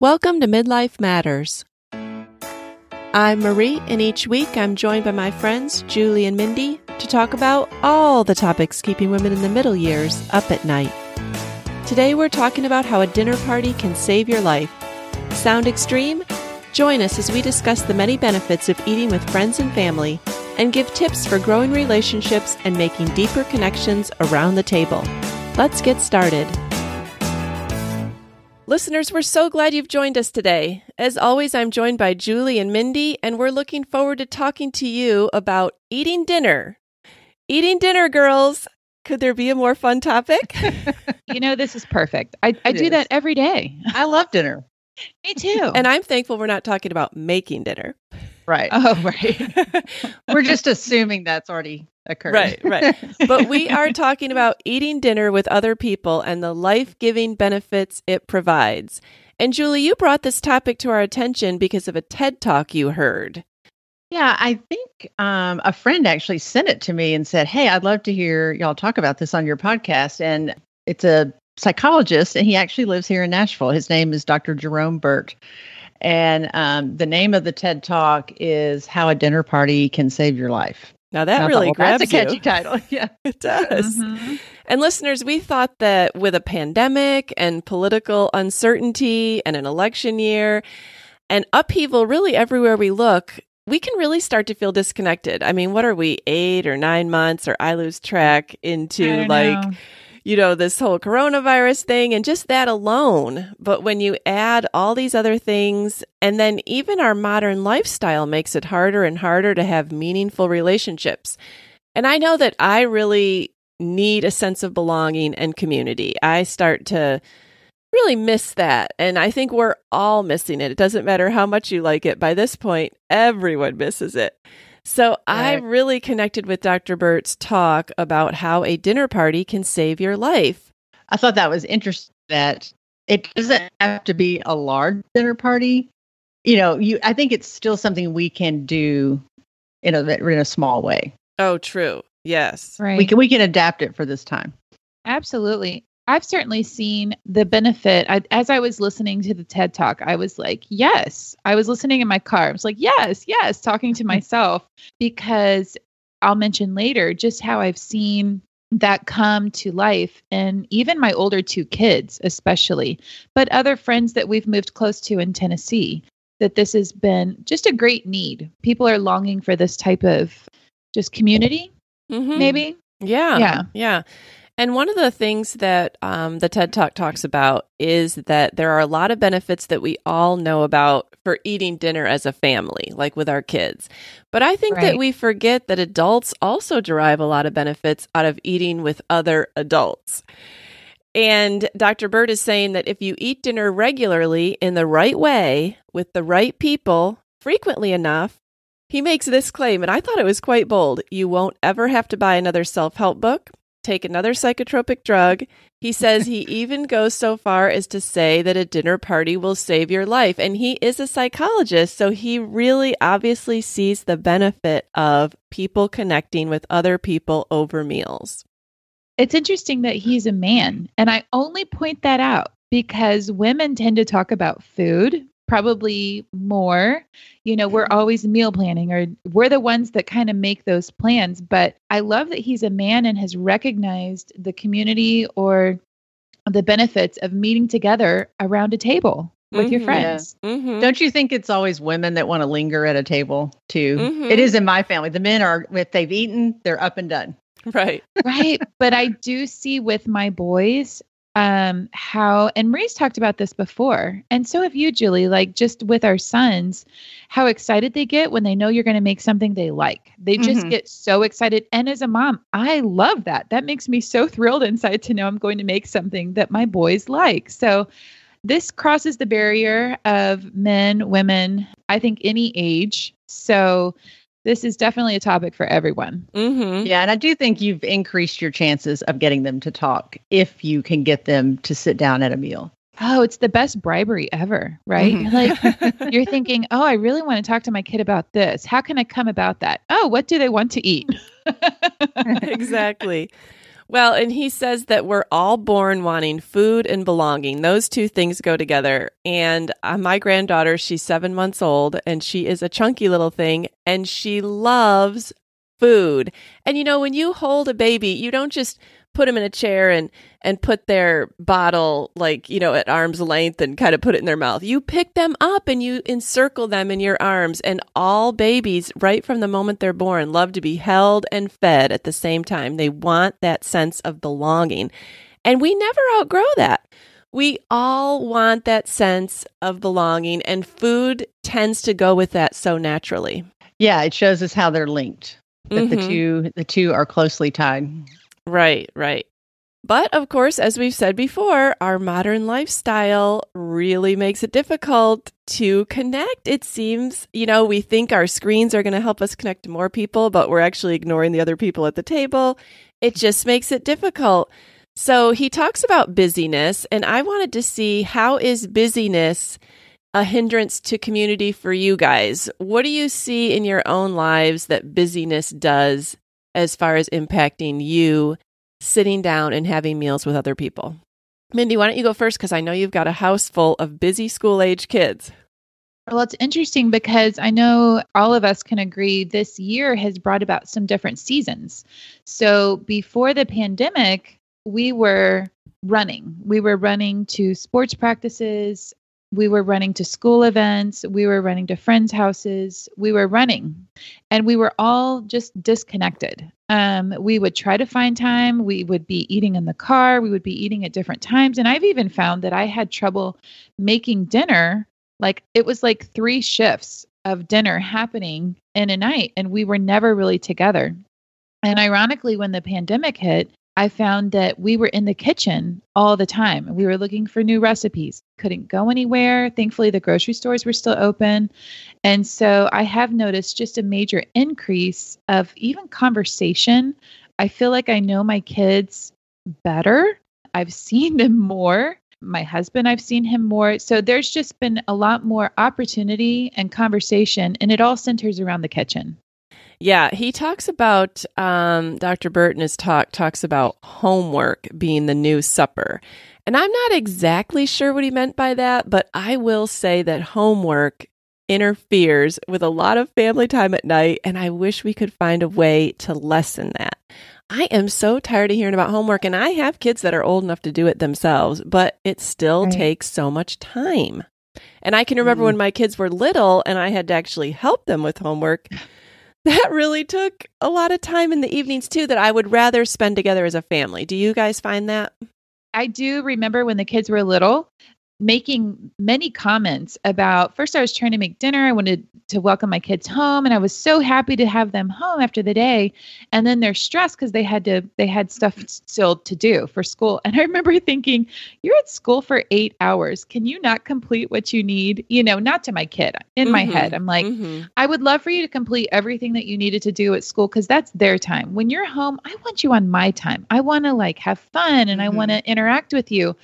Welcome to Midlife Matters. I'm Marie, and each week I'm joined by my friends Julie and Mindy to talk about all the topics keeping women in the middle years up at night. Today we're talking about how a dinner party can save your life. Sound extreme? Join us as we discuss the many benefits of eating with friends and family and give tips for growing relationships and making deeper connections around the table. Let's get started. Listeners, we're so glad you've joined us today. As always, I'm joined by Julie and Mindy, and we're looking forward to talking to you about eating dinner. Eating dinner, girls. Could there be a more fun topic? you know, this is perfect. I, I do is. that every day. I love dinner. Me too. And I'm thankful we're not talking about making dinner. Right. Oh, right. we're just assuming that's already occurred. Right, right. but we are talking about eating dinner with other people and the life giving benefits it provides. And Julie, you brought this topic to our attention because of a TED talk you heard. Yeah, I think um, a friend actually sent it to me and said, Hey, I'd love to hear y'all talk about this on your podcast. And it's a psychologist, and he actually lives here in Nashville. His name is Dr. Jerome Burt. And um, the name of the TED Talk is How a Dinner Party Can Save Your Life. Now that Not really grabs That's a catchy you. title. Yeah. It does. Mm-hmm. And listeners, we thought that with a pandemic and political uncertainty and an election year and upheaval really everywhere we look, we can really start to feel disconnected. I mean, what are we, eight or nine months, or I lose track into I like know you know, this whole coronavirus thing and just that alone. But when you add all these other things, and then even our modern lifestyle makes it harder and harder to have meaningful relationships. And I know that I really need a sense of belonging and community. I start to really miss that. And I think we're all missing it. It doesn't matter how much you like it, by this point, everyone misses it. So right. I really connected with Dr. Burt's talk about how a dinner party can save your life. I thought that was interesting that it doesn't have to be a large dinner party. You know, you I think it's still something we can do in a in a small way. Oh, true. Yes. Right. We can we can adapt it for this time. Absolutely. I've certainly seen the benefit. I, as I was listening to the TED Talk, I was like, yes. I was listening in my car. I was like, yes, yes, talking to myself because I'll mention later just how I've seen that come to life and even my older two kids especially but other friends that we've moved close to in Tennessee that this has been just a great need people are longing for this type of just community mm-hmm. maybe yeah yeah yeah and one of the things that um, the TED Talk talks about is that there are a lot of benefits that we all know about for eating dinner as a family, like with our kids. But I think right. that we forget that adults also derive a lot of benefits out of eating with other adults. And Dr. Bird is saying that if you eat dinner regularly in the right way with the right people frequently enough, he makes this claim, and I thought it was quite bold. You won't ever have to buy another self help book take another psychotropic drug. He says he even goes so far as to say that a dinner party will save your life. And he is a psychologist, so he really obviously sees the benefit of people connecting with other people over meals. It's interesting that he's a man. And I only point that out because women tend to talk about food probably more. You know, we're mm-hmm. always meal planning or we're the ones that kind of make those plans. But I love that he's a man and has recognized the community or the benefits of meeting together around a table with mm-hmm, your friends. Yeah. Mm-hmm. Don't you think it's always women that want to linger at a table too? Mm-hmm. It is in my family. The men are, if they've eaten, they're up and done. Right. right. But I do see with my boys, um, how, and Marie's talked about this before, and so have you, Julie, like just with our sons, how excited they get when they know you're going to make something they like. They just mm-hmm. get so excited. And as a mom, I love that. That makes me so thrilled inside to know I'm going to make something that my boys like. So, this crosses the barrier of men, women, I think any age. So, this is definitely a topic for everyone. Mm-hmm. Yeah, and I do think you've increased your chances of getting them to talk if you can get them to sit down at a meal. Oh, it's the best bribery ever, right? Mm-hmm. Like you're thinking, oh, I really want to talk to my kid about this. How can I come about that? Oh, what do they want to eat? exactly. Well, and he says that we're all born wanting food and belonging. Those two things go together. And uh, my granddaughter, she's seven months old and she is a chunky little thing and she loves food. And you know, when you hold a baby, you don't just put them in a chair and and put their bottle like you know at arm's length and kind of put it in their mouth you pick them up and you encircle them in your arms and all babies right from the moment they're born love to be held and fed at the same time they want that sense of belonging and we never outgrow that we all want that sense of belonging and food tends to go with that so naturally yeah it shows us how they're linked that mm-hmm. the two the two are closely tied Right, right. But of course, as we've said before, our modern lifestyle really makes it difficult to connect. It seems, you know, we think our screens are going to help us connect to more people, but we're actually ignoring the other people at the table. It just makes it difficult. So he talks about busyness, and I wanted to see how is busyness a hindrance to community for you guys? What do you see in your own lives that busyness does as far as impacting you sitting down and having meals with other people. Mindy, why don't you go first? Because I know you've got a house full of busy school age kids. Well, it's interesting because I know all of us can agree this year has brought about some different seasons. So before the pandemic, we were running. We were running to sports practices we were running to school events. We were running to friends' houses. We were running and we were all just disconnected. Um, we would try to find time. We would be eating in the car. We would be eating at different times. And I've even found that I had trouble making dinner. Like it was like three shifts of dinner happening in a night, and we were never really together. And ironically, when the pandemic hit, I found that we were in the kitchen all the time and we were looking for new recipes. Couldn't go anywhere. Thankfully, the grocery stores were still open. And so I have noticed just a major increase of even conversation. I feel like I know my kids better. I've seen them more. My husband, I've seen him more. So there's just been a lot more opportunity and conversation, and it all centers around the kitchen. Yeah, he talks about um, Dr. Burt in his talk talks about homework being the new supper. And I'm not exactly sure what he meant by that, but I will say that homework interferes with a lot of family time at night, and I wish we could find a way to lessen that. I am so tired of hearing about homework, and I have kids that are old enough to do it themselves, but it still right. takes so much time. And I can remember mm. when my kids were little and I had to actually help them with homework that really took a lot of time in the evenings too that I would rather spend together as a family. Do you guys find that? I do remember when the kids were little making many comments about first I was trying to make dinner. I wanted to welcome my kids home and I was so happy to have them home after the day. And then they're stressed because they had to they had stuff still to do for school. And I remember thinking, you're at school for eight hours. Can you not complete what you need? You know, not to my kid in mm-hmm. my head. I'm like, mm-hmm. I would love for you to complete everything that you needed to do at school because that's their time. When you're home, I want you on my time. I want to like have fun and mm-hmm. I want to interact with you.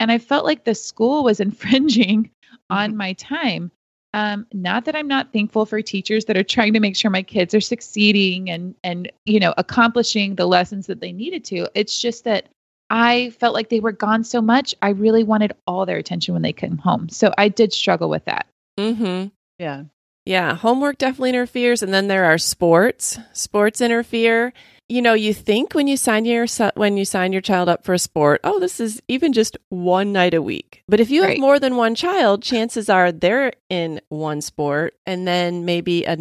And I felt like the school was infringing on mm-hmm. my time. Um, not that I'm not thankful for teachers that are trying to make sure my kids are succeeding and and you know accomplishing the lessons that they needed to. It's just that I felt like they were gone so much. I really wanted all their attention when they came home. So I did struggle with that. Mm-hmm. Yeah. Yeah. Homework definitely interferes, and then there are sports. Sports interfere, you know, you think when you sign your when you sign your child up for a sport, oh, this is even just one night a week. But if you right. have more than one child, chances are they're in one sport, and then maybe a,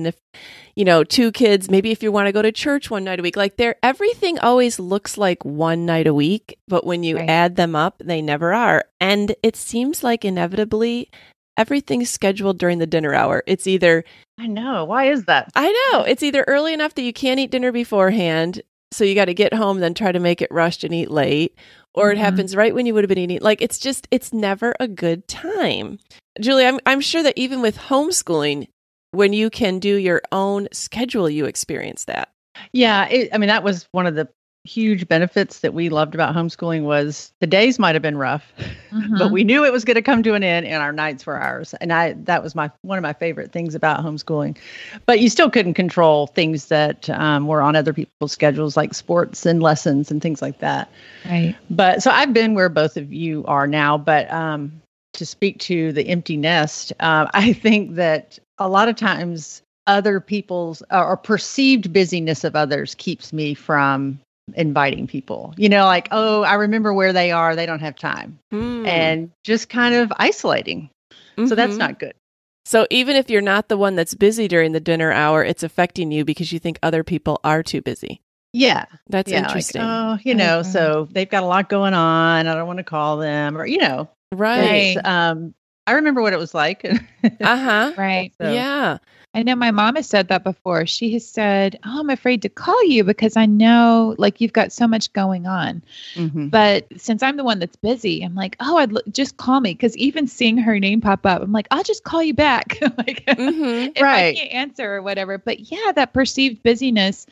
you know, two kids. Maybe if you want to go to church one night a week, like there, everything always looks like one night a week. But when you right. add them up, they never are, and it seems like inevitably everything's scheduled during the dinner hour. It's either I know, why is that? I know. It's either early enough that you can't eat dinner beforehand, so you got to get home then try to make it rushed and eat late, or mm-hmm. it happens right when you would have been eating. Like it's just it's never a good time. Julie, I'm I'm sure that even with homeschooling, when you can do your own schedule, you experience that. Yeah, it, I mean that was one of the huge benefits that we loved about homeschooling was the days might have been rough mm-hmm. but we knew it was going to come to an end and our nights were ours and i that was my one of my favorite things about homeschooling but you still couldn't control things that um, were on other people's schedules like sports and lessons and things like that right but so i've been where both of you are now but um, to speak to the empty nest uh, i think that a lot of times other people's uh, or perceived busyness of others keeps me from inviting people. You know, like, oh, I remember where they are. They don't have time. Mm. And just kind of isolating. Mm-hmm. So that's mm-hmm. not good. So even if you're not the one that's busy during the dinner hour, it's affecting you because you think other people are too busy. Yeah. That's yeah, interesting. Like, oh, you know, mm-hmm. so they've got a lot going on. I don't want to call them or, you know. Right. Um, I remember what it was like. uh huh. Right. So. Yeah. I know my mom has said that before. She has said, oh, I'm afraid to call you because I know like you've got so much going on. Mm-hmm. But since I'm the one that's busy, I'm like, oh, I'd l- just call me. Because even seeing her name pop up, I'm like, I'll just call you back. like, mm-hmm. if right. I can't answer or whatever. But yeah, that perceived busyness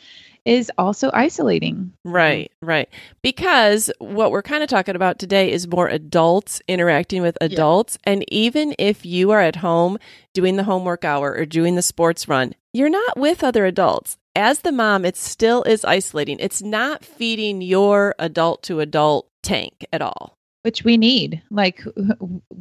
is also isolating. Right, right. Because what we're kind of talking about today is more adults interacting with adults. Yeah. And even if you are at home doing the homework hour or doing the sports run, you're not with other adults. As the mom, it still is isolating. It's not feeding your adult to adult tank at all which we need like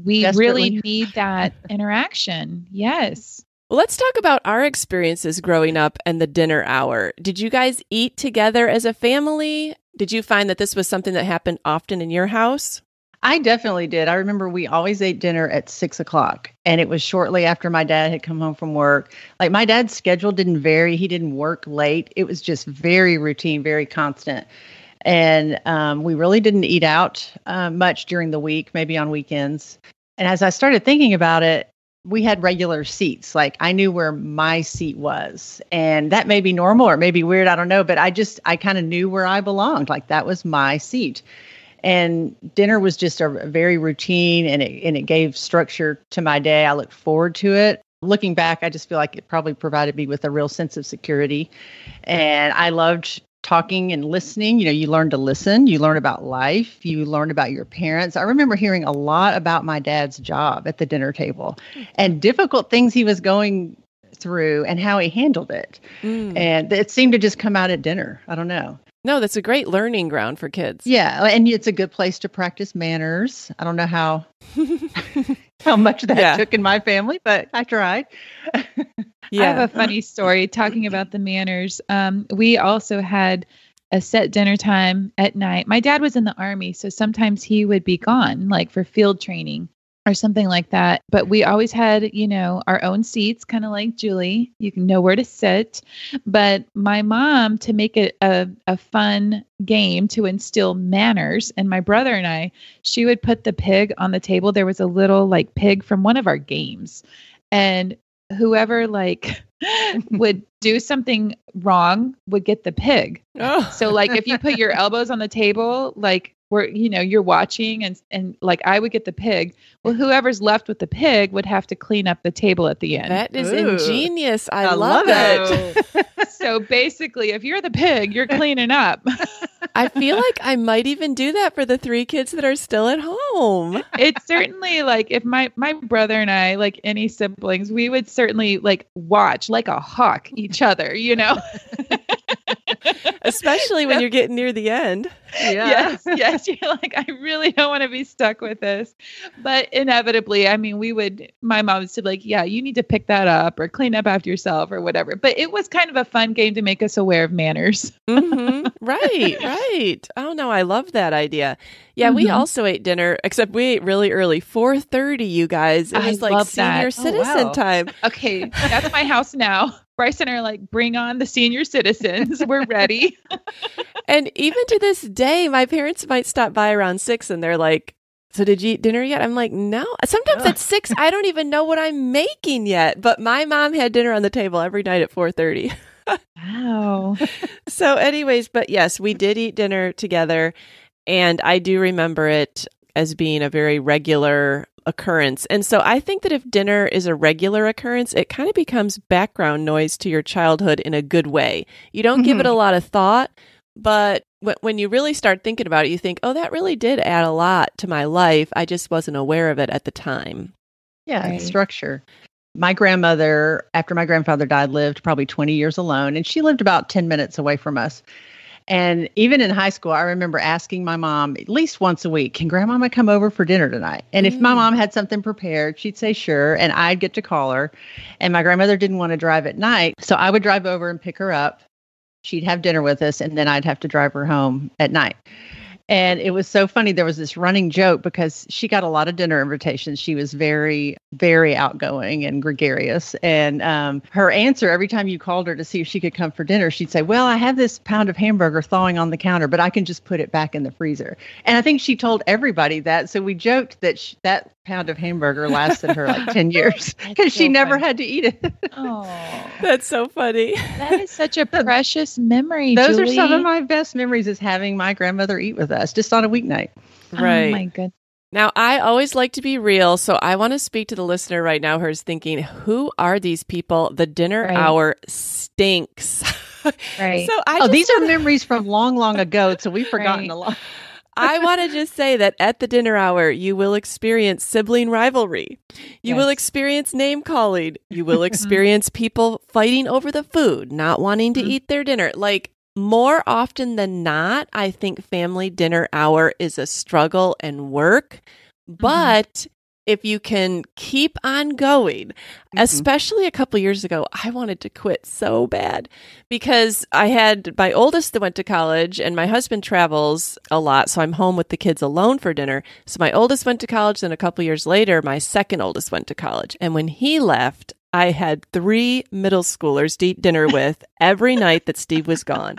we really need that interaction yes well, let's talk about our experiences growing up and the dinner hour. Did you guys eat together as a family? Did you find that this was something that happened often in your house? I definitely did. I remember we always ate dinner at six o'clock, and it was shortly after my dad had come home from work. Like my dad's schedule didn't vary, he didn't work late. It was just very routine, very constant. And um, we really didn't eat out uh, much during the week, maybe on weekends. And as I started thinking about it, we had regular seats. Like I knew where my seat was. And that may be normal or maybe weird, I don't know, but I just I kind of knew where I belonged. Like that was my seat. And dinner was just a very routine and it and it gave structure to my day. I looked forward to it. Looking back, I just feel like it probably provided me with a real sense of security. And I loved talking and listening. You know, you learn to listen, you learn about life, you learn about your parents. I remember hearing a lot about my dad's job at the dinner table mm-hmm. and difficult things he was going through and how he handled it. Mm. And it seemed to just come out at dinner. I don't know. No, that's a great learning ground for kids. Yeah, and it's a good place to practice manners. I don't know how how much that yeah. took in my family, but I tried. yeah. I have a funny story talking about the manners. Um, we also had a set dinner time at night. My dad was in the army, so sometimes he would be gone, like for field training or something like that. But we always had, you know, our own seats, kind of like Julie. You can know where to sit. But my mom, to make it a, a fun game to instill manners, and my brother and I, she would put the pig on the table. There was a little like pig from one of our games. And whoever like would do something wrong would get the pig. Oh. So like if you put your elbows on the table, like where you know you're watching and and like I would get the pig. Well, whoever's left with the pig would have to clean up the table at the end. That is Ooh, ingenious. I, I love, love, it. it. so basically, if you're the pig, you're cleaning up. I feel like I might even do that for the three kids that are still at home. It's certainly like if my my brother and I, like any siblings, we would certainly like watch like a hawk each other, you know. especially when you're getting near the end. Yeah. Yes, yes. You're like, I really don't want to be stuck with this. But inevitably, I mean, we would, my mom would say, like, yeah, you need to pick that up or clean up after yourself or whatever. But it was kind of a fun game to make us aware of manners. mm-hmm. Right, right. Oh, no, I love that idea. Yeah, mm-hmm. we also ate dinner, except we ate really early, 4.30, you guys. It was I like senior that. citizen oh, wow. time. Okay, that's my house now. Bryce and I are like, bring on the senior citizens. We're ready. and even to this day, my parents might stop by around six and they're like, so did you eat dinner yet? I'm like, no. Sometimes at six, I don't even know what I'm making yet. But my mom had dinner on the table every night at 4:30. wow. so, anyways, but yes, we did eat dinner together, and I do remember it as being a very regular occurrence. And so I think that if dinner is a regular occurrence, it kind of becomes background noise to your childhood in a good way. You don't mm-hmm. give it mm-hmm. a lot of thought, but when you really start thinking about it, you think, oh, that really did add a lot to my life. I just wasn't aware of it at the time. Yeah, right. structure. My grandmother, after my grandfather died, lived probably 20 years alone, and she lived about 10 minutes away from us. And even in high school, I remember asking my mom at least once a week, Can grandmama come over for dinner tonight? And mm. if my mom mm. had something prepared, she'd say sure. And I'd get to call her. And my grandmother didn't want to drive at night. So I would drive over and pick her up. She'd have dinner with us, and then I'd have to drive her home at night. And it was so funny. There was this running joke because she got a lot of dinner invitations. She was very, very outgoing and gregarious. And um, her answer every time you called her to see if she could come for dinner, she'd say, Well, I have this pound of hamburger thawing on the counter, but I can just put it back in the freezer. And I think she told everybody that. So we joked that she, that pound of hamburger lasted her like 10 years because so she never funny. had to eat it. oh, that's so funny. That is such a precious memory. Those Julie. are some of my best memories is having my grandmother eat with us just on a weeknight. Right. Oh my goodness. Now, I always like to be real, so I want to speak to the listener right now who's thinking, who are these people? The dinner right. hour stinks. Right. so I oh, these wanna... are memories from long, long ago, so we've forgotten right. a lot. I want to just say that at the dinner hour, you will experience sibling rivalry. You yes. will experience name calling. You will experience people fighting over the food, not wanting to mm-hmm. eat their dinner. Like, more often than not, I think family dinner hour is a struggle and work, mm-hmm. but mm-hmm if you can keep on going. Mm-hmm. Especially a couple years ago, I wanted to quit so bad because I had my oldest that went to college and my husband travels a lot, so I'm home with the kids alone for dinner. So my oldest went to college, then a couple years later, my second oldest went to college. And when he left, I had three middle schoolers to eat dinner with every night that Steve was gone.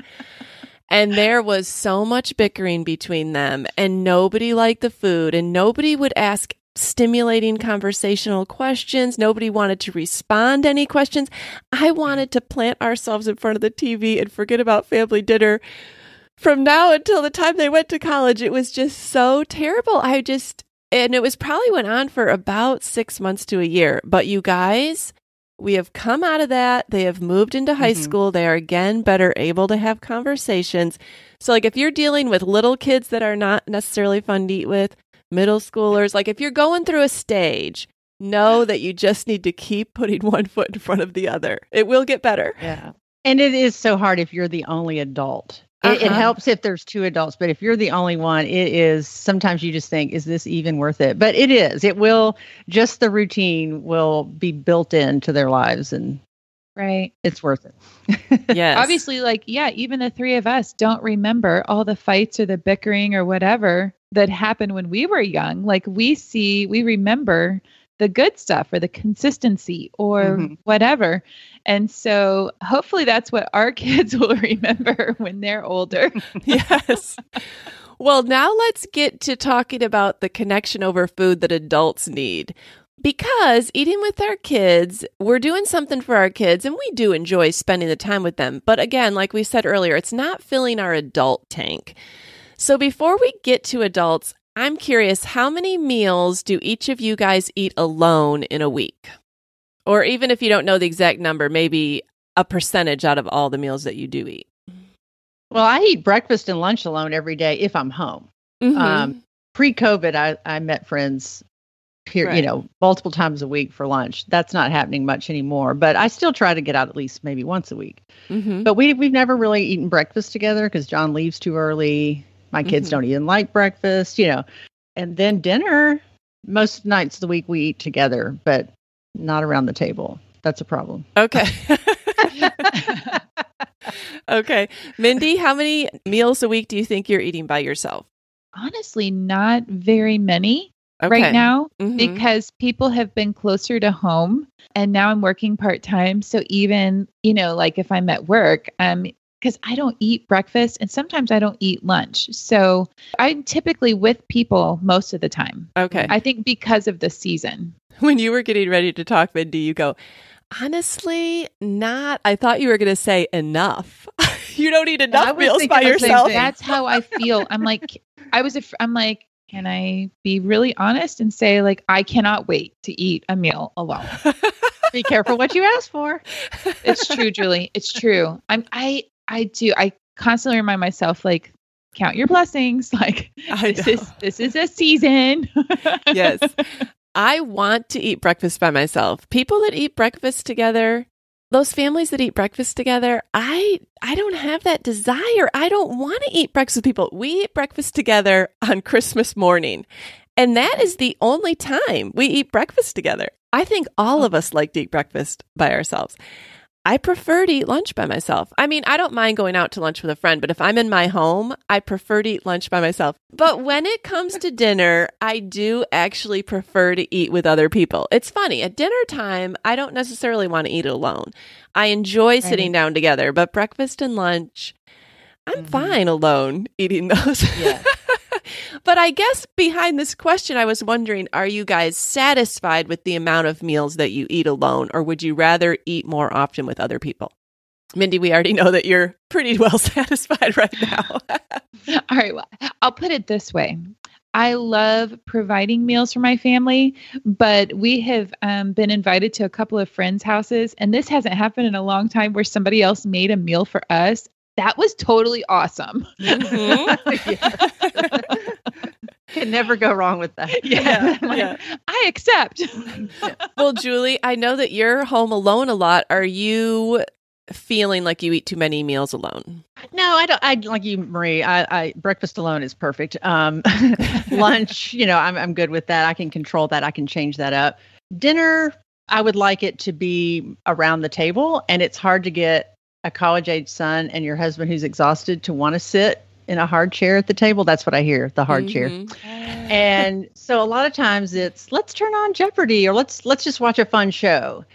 And there was so much bickering between them, and nobody liked the food, and nobody would ask stimulating conversational questions. Nobody wanted to respond to any questions. I wanted to plant ourselves in front of the TV and forget about family dinner. From now until the time they went to college, it was just so terrible. I just, and it was probably went on for about six months to a year. But you guys, we have come out of that. They have moved into high mm-hmm. school. They are again better able to have conversations. So, like, if you're dealing with little kids that are not necessarily fun to eat with, middle schoolers. Like if you're going through a stage, know that you just need to keep putting one foot in front of the other. It will get better. Yeah. And it is so hard if you're the only adult. It, uh-huh. it, helps if there's two adults, but if you're the only one, it is sometimes you just think, is this even worth it? But it is. It will just the routine will be built into their lives and right. It's worth it. yes. Obviously, like, yeah, even the three of us don't remember all the fights or the bickering or whatever that happened when we were young like we see we remember the good stuff or the consistency or mm-hmm. whatever and so hopefully that's what our kids will remember when they're older yes well now let's get to talking about the connection over food that adults need because eating with our kids, we're doing something for our kids and we do enjoy spending the time with them. But again, like we said earlier, it's not filling our adult tank. So before we get to adults, I'm curious how many meals do each of you guys eat alone in a week? Or even if you don't know the exact number, maybe a percentage out of all the meals that you do eat. Well, I eat breakfast and lunch alone every day if I'm home. Mm-hmm. Um, Pre COVID, I, I met friends here, right. you know, multiple times a week for lunch. That's not happening much anymore, but I still try to get out at least maybe once a week. Mm-hmm. But we, we've never really eaten breakfast together because John leaves too early my kids mm-hmm. don't even like breakfast, you know. And then dinner, most nights of the week we eat together, but not around the table. That's a problem. Okay. okay. Mindy, how many meals a week do you think you're eating by yourself? Honestly, not very many okay. right now mm-hmm. because people have been closer to home and now I'm working part time. So even, you know, like if I'm at work, I'm because I don't eat breakfast and sometimes I don't eat lunch. So I'm typically with people most of the time. Okay. I think because of the season. When you were getting ready to talk, Mindy, you go, honestly, not. I thought you were going to say enough. you don't eat enough meals by yourself. That's how I feel. I'm like, I was, I'm like, can I be really honest and say, like, I cannot wait to eat a meal alone? be careful what you ask for. It's true, Julie. It's true. I'm I I do. I constantly remind myself, like, count your blessings. Like, this is this is a season. yes. I want to eat breakfast by myself. People that eat breakfast together, those families that eat breakfast together, I I don't have that desire. I don't want to eat breakfast with people. We eat breakfast together on Christmas morning. And that is the only time we eat breakfast together. I think all oh. of us like to eat breakfast by ourselves. I prefer to eat lunch by myself. I mean, I don't mind going out to lunch with a friend, but if I'm in my home, I prefer to eat lunch by myself. But when it comes to dinner, I do actually prefer to eat with other people. It's funny, at dinner time, I don't necessarily want to eat alone. I enjoy right. sitting down together, but breakfast and lunch, I'm mm-hmm. fine alone eating those. Yeah. But I guess behind this question, I was wondering are you guys satisfied with the amount of meals that you eat alone, or would you rather eat more often with other people? Mindy, we already know that you're pretty well satisfied right now. All right. Well, I'll put it this way I love providing meals for my family, but we have um, been invited to a couple of friends' houses, and this hasn't happened in a long time where somebody else made a meal for us. That was totally awesome. Mm-hmm. Can never go wrong with that. Yeah. like, yeah. I accept. well, Julie, I know that you're home alone a lot. Are you feeling like you eat too many meals alone? No, I don't. I like you, Marie. I, I breakfast alone is perfect. Um, lunch, you know, I'm I'm good with that. I can control that. I can change that up. Dinner, I would like it to be around the table, and it's hard to get a college age son and your husband who's exhausted to want to sit in a hard chair at the table. That's what I hear, the hard mm-hmm. chair. And so a lot of times it's let's turn on Jeopardy or let's let's just watch a fun show.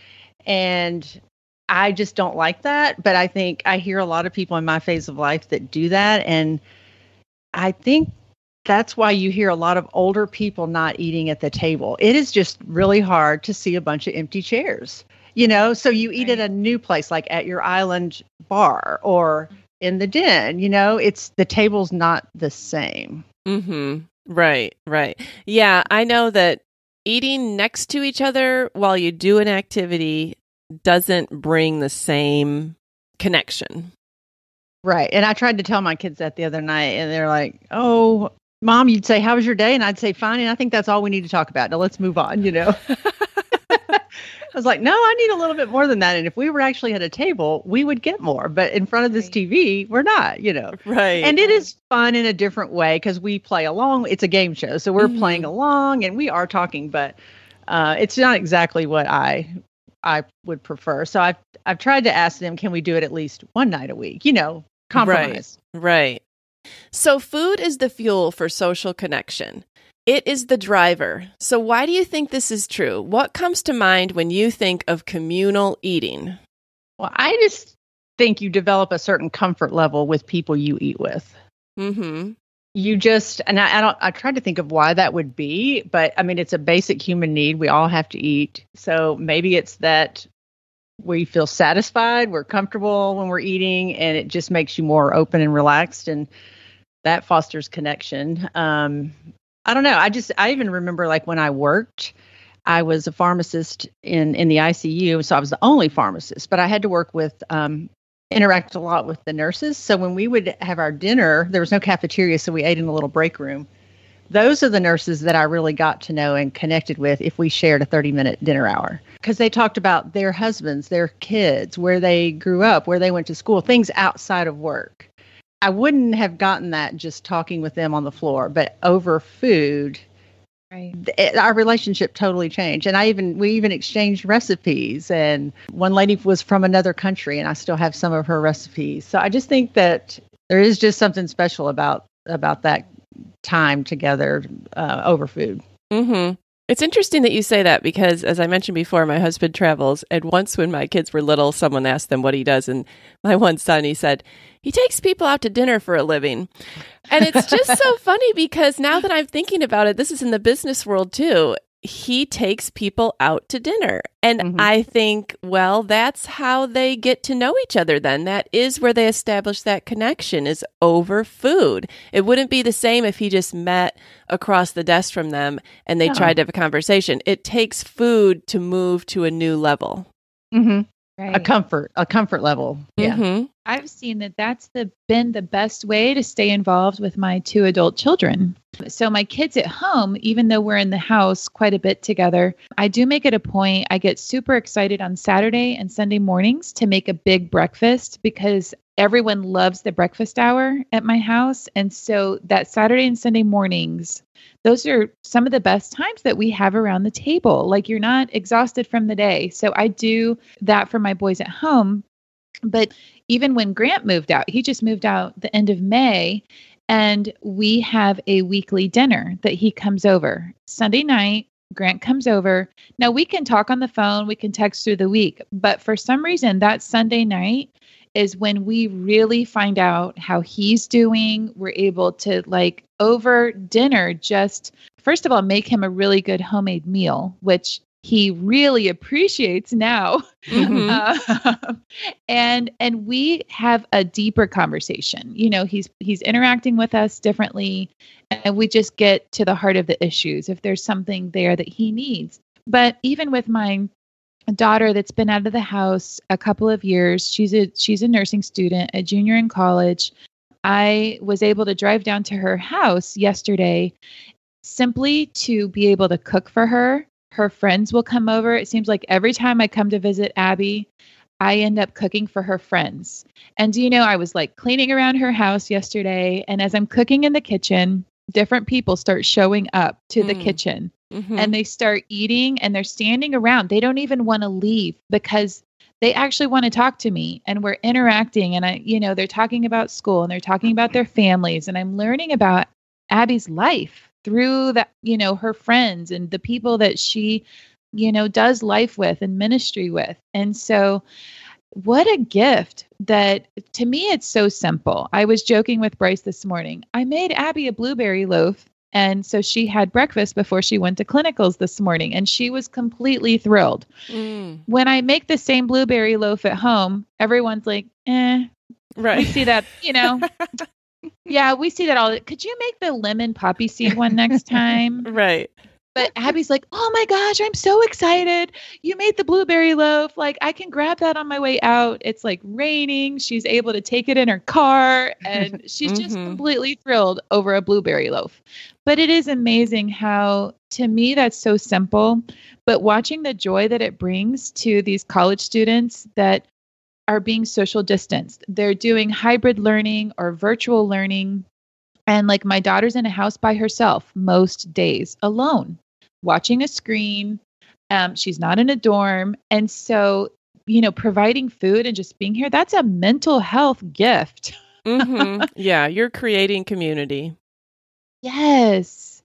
And I just don't like that, but I think I hear a lot of people in my phase of life that do that and I think that's why you hear a lot of older people not eating at the table. It is just really hard to see a bunch of empty chairs. You know, so you eat right. at a new place like at your island bar or in the den. You know, it's the table's not the same. hmm Right, right. Yeah, I know that eating next to each other while you do an activity doesn't bring the same connection. Right. And I tried to tell my kids that the other night, and they're like, oh, mom, you'd say, how was your day? And I'd say, fine. And I think that's all we need to talk about. Now let's move on, you know? I was like, no, I need a little bit more than that. And if we were actually at a table, we would get more. But in front of this TV, we're not, you know. Right. And it is fun in a different way because we play along. It's a game show. So we're mm-hmm. playing along and we are talking, but uh, it's not exactly what I I would prefer. So I've I've tried to ask them, can we do it at least one night a week? You know, compromise. Right. right. So food is the fuel for social connection. It is the driver. So, why do you think this is true? What comes to mind when you think of communal eating? Well, I just think you develop a certain comfort level with people you eat with. Mm-hmm. You just, and I, I don't, I tried to think of why that would be, but I mean, it's a basic human need. We all have to eat. So maybe it's that we feel satisfied, we're comfortable when we're eating, and it just makes you more open and relaxed. And that fosters connection. Um, I don't know. I just I even remember like when I worked, I was a pharmacist in in the ICU, so I was the only pharmacist. But I had to work with um, interact a lot with the nurses. So when we would have our dinner, there was no cafeteria, so we ate in a little break room. Those are the nurses that I really got to know and connected with if we shared a 30 minute dinner hour because they talked about their husbands, their kids, where they grew up, where they went to school, things outside of work. I wouldn't have gotten that just talking with them on the floor, but over food, right. th- our relationship totally changed. And I even we even exchanged recipes. And one lady was from another country, and I still have some of her recipes. So I just think that there is just something special about about that time together uh, over food. Mm-hmm. It's interesting that you say that because, as I mentioned before, my husband travels. And once when my kids were little, someone asked them what he does. And my one son, he said, he takes people out to dinner for a living. And it's just so funny because now that I'm thinking about it, this is in the business world too. He takes people out to dinner. And mm-hmm. I think, well, that's how they get to know each other then. That is where they establish that connection is over food. It wouldn't be the same if he just met across the desk from them and they tried to have a conversation. It takes food to move to a new level. Mm-hmm. Right. a comfort a comfort level yeah mm-hmm. i've seen that that's the been the best way to stay involved with my two adult children so my kids at home even though we're in the house quite a bit together i do make it a point i get super excited on saturday and sunday mornings to make a big breakfast because everyone loves the breakfast hour at my house and so that saturday and sunday mornings those are some of the best times that we have around the table. Like you're not exhausted from the day. So I do that for my boys at home. But even when Grant moved out, he just moved out the end of May. And we have a weekly dinner that he comes over Sunday night. Grant comes over. Now we can talk on the phone, we can text through the week, but for some reason that Sunday night is when we really find out how he's doing. We're able to, like, over dinner, just first of all, make him a really good homemade meal, which he really appreciates now mm-hmm. uh, and and we have a deeper conversation you know he's he's interacting with us differently and we just get to the heart of the issues if there's something there that he needs but even with mine a daughter that's been out of the house a couple of years. She's a she's a nursing student, a junior in college. I was able to drive down to her house yesterday simply to be able to cook for her. Her friends will come over. It seems like every time I come to visit Abby, I end up cooking for her friends. And do you know, I was like cleaning around her house yesterday. And as I'm cooking in the kitchen, different people start showing up to mm. the kitchen mm-hmm. and they start eating and they're standing around. They don't even want to leave because they actually want to talk to me and we're interacting and I you know they're talking about school and they're talking about their families and I'm learning about Abby's life through that you know her friends and the people that she you know does life with and ministry with. And so what a gift that to me it's so simple. I was joking with Bryce this morning. I made Abby a blueberry loaf. And so she had breakfast before she went to clinicals this morning, and she was completely thrilled. Mm. When I make the same blueberry loaf at home, everyone's like, eh, right. We see that, you know, yeah, we see that all. Could you make the lemon poppy seed one next time? right. But Abby's like, oh my gosh, I'm so excited. You made the blueberry loaf. Like, I can grab that on my way out. It's like raining. She's able to take it in her car. And she's mm-hmm. just completely thrilled over a blueberry loaf. But it is amazing how, to me, that's so simple. But watching the joy that it brings to these college students that are being social distanced, they're doing hybrid learning or virtual learning. And like my daughter's in a house by herself most days alone watching a screen. Um, she's not in a dorm. And so, you know, providing food and just being here, that's a mental health gift. mm-hmm. Yeah, you're creating community. Yes.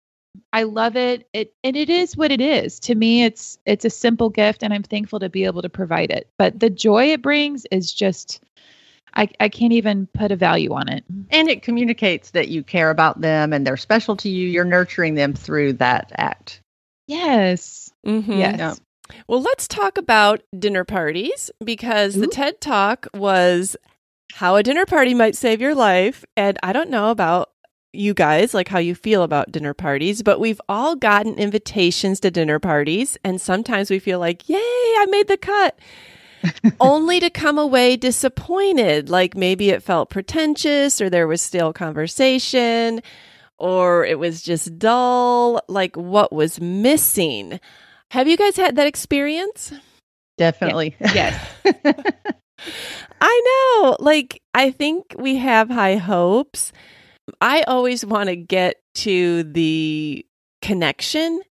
I love it. It and it is what it is. To me, it's it's a simple gift and I'm thankful to be able to provide it. But the joy it brings is just I, I can't even put a value on it. And it communicates that you care about them and they're special to you. You're nurturing them through that act. Yes. Mm-hmm. Yes. Yeah. Well, let's talk about dinner parties because Ooh. the TED Talk was how a dinner party might save your life. And I don't know about you guys, like how you feel about dinner parties, but we've all gotten invitations to dinner parties. And sometimes we feel like, yay, I made the cut. only to come away disappointed. Like maybe it felt pretentious or there was still conversation or it was just dull, like what was missing. Have you guys had that experience? Definitely. Yeah. Yes. I know. Like, I think we have high hopes. I always want to get to the connection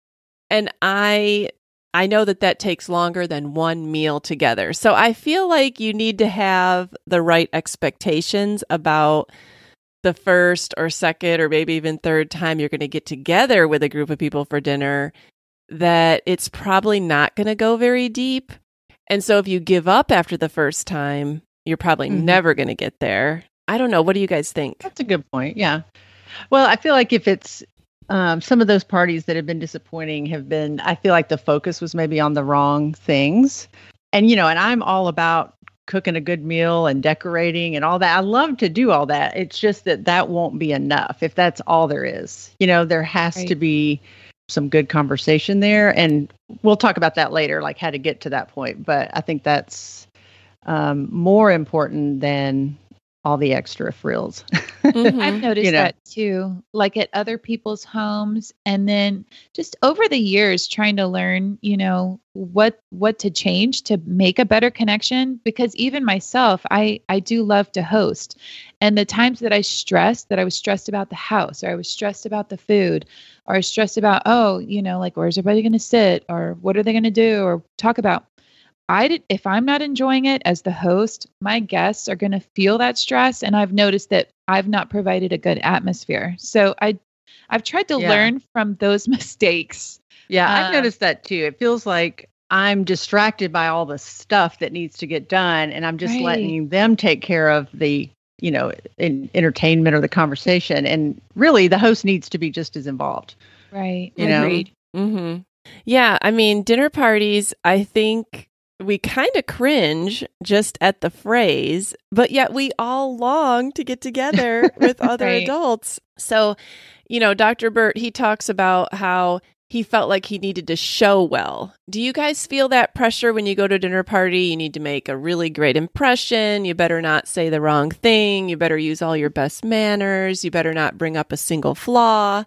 and I I know that that takes longer than one meal together. So I feel like you need to have the right expectations about the first or second or maybe even third time you're going to get together with a group of people for dinner that it's probably not going to go very deep. And so if you give up after the first time, you're probably mm-hmm. never going to get there. I don't know. What do you guys think? That's a good point. Yeah. Well, I feel like if it's um, some of those parties that have been disappointing have been, I feel like the focus was maybe on the wrong things. And, you know, and I'm all about cooking a good meal and decorating and all that. I love to do all that. It's just that that won't be enough if that's all there is. You know, there has right. to be some good conversation there and we'll talk about that later like how to get to that point, but I think that's um, more important than all the extra frills. Mm-hmm. I've noticed you know. that too, like at other people's homes. And then just over the years, trying to learn, you know, what what to change to make a better connection because even myself i i do love to host and the times that i stressed that i was stressed about the house or i was stressed about the food or stressed about oh you know like where's everybody going to sit or what are they going to do or talk about I did, if I'm not enjoying it as the host, my guests are going to feel that stress. And I've noticed that I've not provided a good atmosphere. So I I've tried to yeah. learn from those mistakes. Yeah, I've um, noticed that too. It feels like I'm distracted by all the stuff that needs to get done and I'm just right. letting them take care of the, you know, in, entertainment or the conversation and really the host needs to be just as involved. Right. You Agreed. know. Mhm. Yeah, I mean, dinner parties, I think we kind of cringe just at the phrase, but yet we all long to get together with other right. adults. So, you know, Dr. Burt, he talks about how he felt like he needed to show well. Do you guys feel that pressure when you go to dinner party? You need to make a really great impression. You better not say the wrong thing. You better use all your best manners. You better not bring up a single flaw.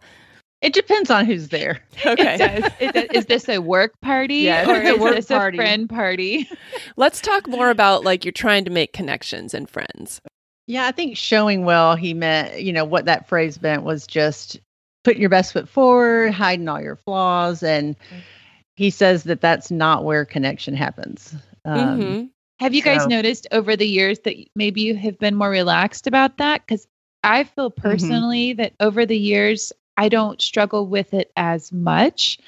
It depends on who's there. Okay. It does. this a work party or is work this party. a friend party? Let's talk more about like you're trying to make connections and friends. Yeah, I think showing well, he meant, you know, what that phrase meant was just putting your best foot forward, hiding all your flaws. And mm-hmm. he says that that's not where connection happens. Um, mm-hmm. Have you guys so. noticed over the years that maybe you have been more relaxed about that? Because I feel mm-hmm. personally mm-hmm. that over the years, I don't struggle with it as much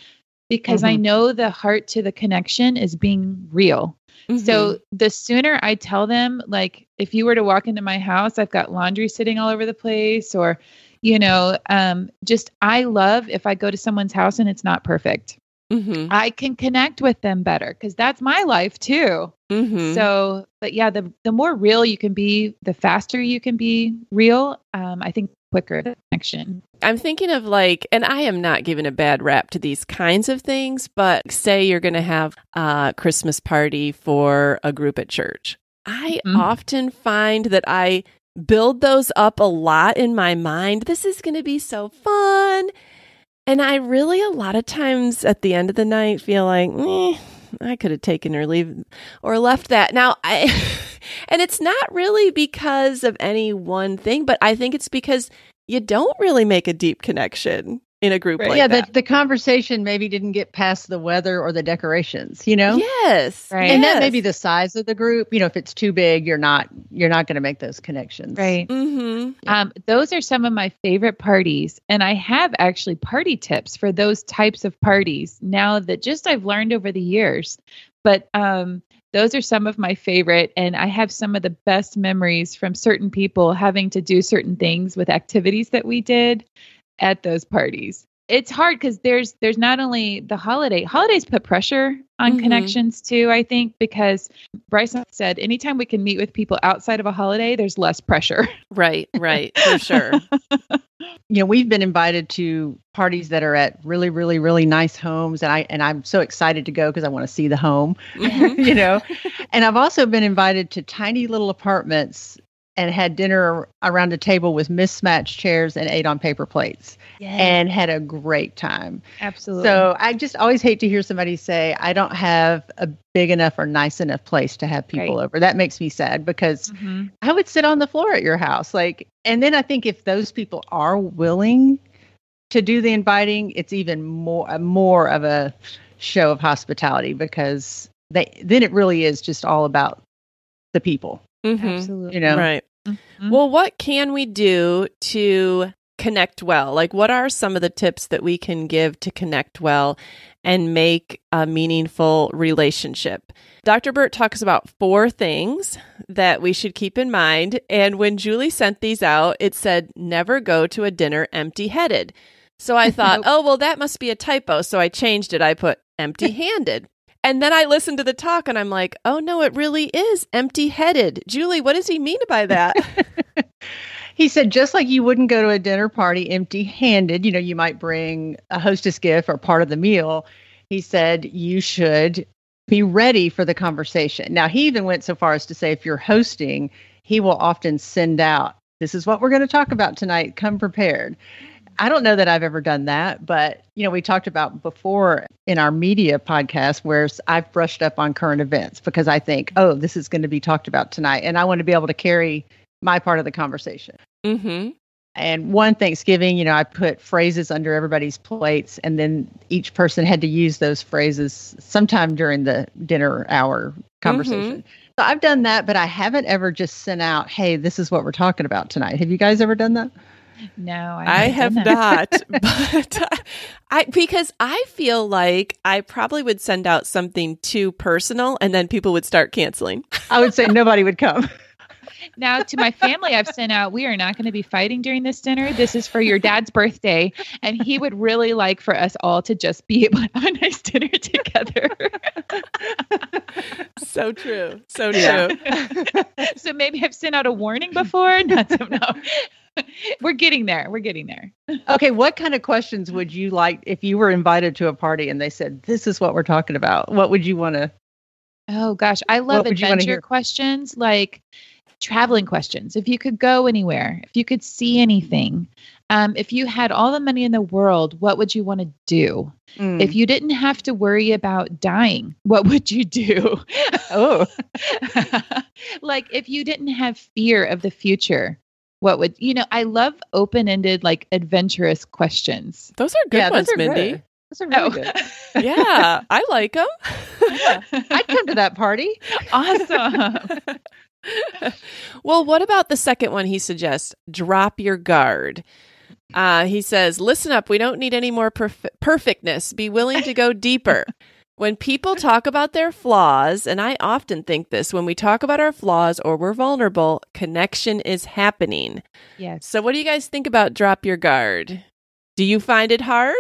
because mm-hmm. I know the heart to the connection is being real. Mm-hmm. So the sooner I tell them, like, if you were to walk into my house, I've got laundry sitting all over the place, or, you know, um, just I love if I go to someone's house and it's not perfect. Mm-hmm. I can connect with them better because that's my life too. Mm-hmm. So, but yeah, the the more real you can be, the faster you can be real. Um, I think quicker connection. I'm thinking of like, and I am not giving a bad rap to these kinds of things, but say you're going to have a Christmas party for a group at church. I mm-hmm. often find that I build those up a lot in my mind. This is going to be so fun. And I really, a lot of times at the end of the night, feel like, eh, I could have taken or leave or left that. Now I and it's not really because of any one thing, but I think it's because you don't really make a deep connection in a group right. like yeah, that. The, the conversation maybe didn't get past the weather or the decorations, you know? Yes. Right. And yes. that may be the size of the group. You know, if it's too big, you're not you're not going to make those connections. Right. Mm-hmm. Um, those are some of my favorite parties. And I have actually party tips for those types of parties now that just I've learned over the years. But um those are some of my favorite and i have some of the best memories from certain people having to do certain things with activities that we did at those parties. It's hard because there's there's not only the holiday. Holidays put pressure on mm-hmm. connections too, I think, because Bryce said anytime we can meet with people outside of a holiday, there's less pressure. Right, right, for sure. you know, we've been invited to parties that are at really, really, really nice homes, and I and I'm so excited to go because I want to see the home, mm-hmm. you know. and I've also been invited to tiny little apartments and had dinner around a table with mismatched chairs and ate on paper plates and had a great time. Absolutely. So I just always hate to hear somebody say, I don't have a big enough or nice enough place to have people right. over. That makes me sad because mm-hmm. I would sit on the floor at your house. Like, and then I think if those people are willing to do the inviting, it's even more, uh, more of a show of hospitality because they, then it really is just all about the people Mm-hmm. Absolutely. You know? Right. Mm-hmm. Well, what can we do to connect well? Like, what are some of the tips that we can give to connect well and make a meaningful relationship? Dr. Burt talks about four things that we should keep in mind. And when Julie sent these out, it said, never go to a dinner empty headed. So I thought, nope. oh, well, that must be a typo. So I changed it. I put empty handed. And then I listened to the talk and I'm like, oh no, it really is empty headed. Julie, what does he mean by that? he said, just like you wouldn't go to a dinner party empty handed, you know, you might bring a hostess gift or part of the meal. He said, you should be ready for the conversation. Now, he even went so far as to say, if you're hosting, he will often send out, this is what we're going to talk about tonight, come prepared. I don't know that I've ever done that, but you know, we talked about before in our media podcast where I've brushed up on current events because I think, oh, this is going to be talked about tonight, and I want to be able to carry my part of the conversation. Mm-hmm. And one Thanksgiving, you know, I put phrases under everybody's plates, and then each person had to use those phrases sometime during the dinner hour conversation. Mm-hmm. So I've done that, but I haven't ever just sent out, hey, this is what we're talking about tonight. Have you guys ever done that? No, I, I have not. but I because I feel like I probably would send out something too personal, and then people would start canceling. I would say nobody would come. Now, to my family, I've sent out, we are not going to be fighting during this dinner. This is for your dad's birthday. And he would really like for us all to just be able to have a nice dinner together. so true. So true. Yeah. so maybe I've sent out a warning before. Not so, no. we're getting there. We're getting there. okay, what kind of questions would you like if you were invited to a party and they said, "This is what we're talking about"? What would you want to? Oh gosh, I love adventure questions like traveling questions. If you could go anywhere, if you could see anything, um, if you had all the money in the world, what would you want to do? Mm. If hmm. you didn't have to worry about dying, what would you do? oh, like if you didn't have fear of the future, what would you know i love open-ended like adventurous questions those are good yeah, ones mindy good. those are really oh. good yeah i like them yeah. i'd come to that party awesome well what about the second one he suggests drop your guard uh, he says listen up we don't need any more perf- perfectness be willing to go deeper When people talk about their flaws, and I often think this when we talk about our flaws or we're vulnerable, connection is happening. Yes. So, what do you guys think about drop your guard? Do you find it hard?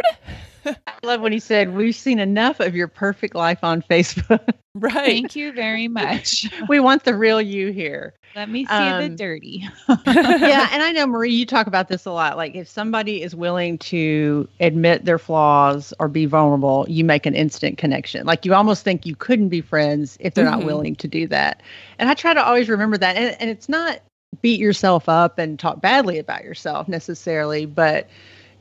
I love when he said, We've seen enough of your perfect life on Facebook. Right. Thank you very much. we want the real you here. Let me see um, the dirty. yeah. And I know, Marie, you talk about this a lot. Like, if somebody is willing to admit their flaws or be vulnerable, you make an instant connection. Like, you almost think you couldn't be friends if they're mm-hmm. not willing to do that. And I try to always remember that. And, and it's not beat yourself up and talk badly about yourself necessarily, but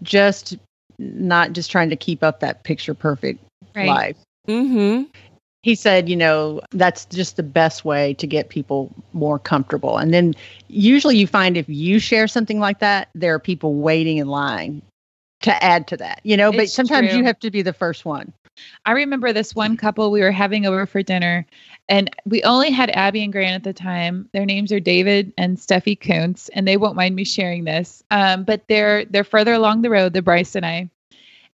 just not just trying to keep up that picture perfect right. life. Mm-hmm. He said, you know, that's just the best way to get people more comfortable. And then usually you find if you share something like that, there are people waiting in line to add to that, you know, but sometimes true. you have to be the first one. I remember this one couple we were having over for dinner, and we only had Abby and Grant at the time. Their names are David and Steffi Kuntz, and they won't mind me sharing this. Um, but they're they're further along the road, the Bryce and I.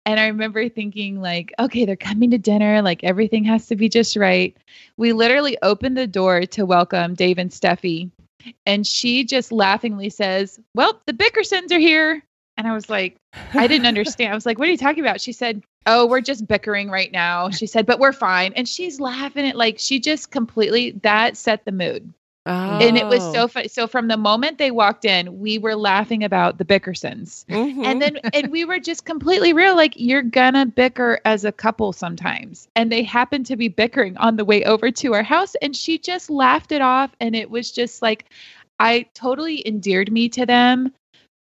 And I remember thinking, like, okay, they're coming to dinner, like everything has to be just right. We literally opened the door to welcome Dave and Steffi. And she just laughingly says, Well, the Bickersons are here. And I was like, I didn't understand. I was like, what are you talking about? She said, Oh, we're just bickering right now. She said, but we're fine. And she's laughing at like, she just completely, that set the mood. Oh. And it was so oh. fun. So from the moment they walked in, we were laughing about the Bickersons. Mm-hmm. And then mm-hmm. and we were just completely real like you're gonna bicker as a couple sometimes. And they happened to be bickering on the way over to our house and she just laughed it off and it was just like I totally endeared me to them